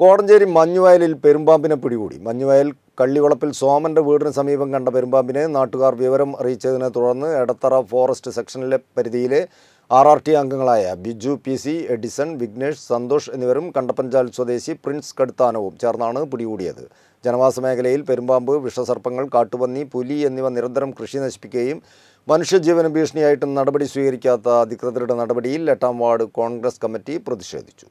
കോടഞ്ചേരി മഞ്ഞുവയലിൽ പെരുമ്പാമ്പിനെ പിടികൂടി മഞ്ഞുവയൽ കള്ളിവളപ്പിൽ സോമൻ്റെ വീടിന് സമീപം കണ്ട പെരുമ്പാമ്പിനെ നാട്ടുകാർ വിവരം അറിയിച്ചതിനെ തുടർന്ന് എടത്തറ ഫോറസ്റ്റ് സെക്ഷനിലെ പരിധിയിലെ ആർ ആർ ടി അംഗങ്ങളായ Biju P C Edison Vignesh Santhosh എന്നിവരും കണ്ടപ്പഞ്ചാൽ സ്വദേശി പ്രിൻസ് കടുത്താനവും ചേർന്നാണ് പിടികൂടിയത് ജനവാസ മേഖലയിൽ പെരുമ്പാമ്പ് വിഷസർപ്പങ്ങൾ കാട്ടുപന്നി പുലി എന്നിവ നിരന്തരം കൃഷി നശിപ്പിക്കുകയും മനുഷ്യജീവന ഭീഷണിയായിട്ടും നടപടി സ്വീകരിക്കാത്ത അധികൃതരുടെ നടപടിയിൽ എട്ടാം വാർഡ് കോൺഗ്രസ് കമ്മിറ്റി പ്രതിഷേധിച്ചു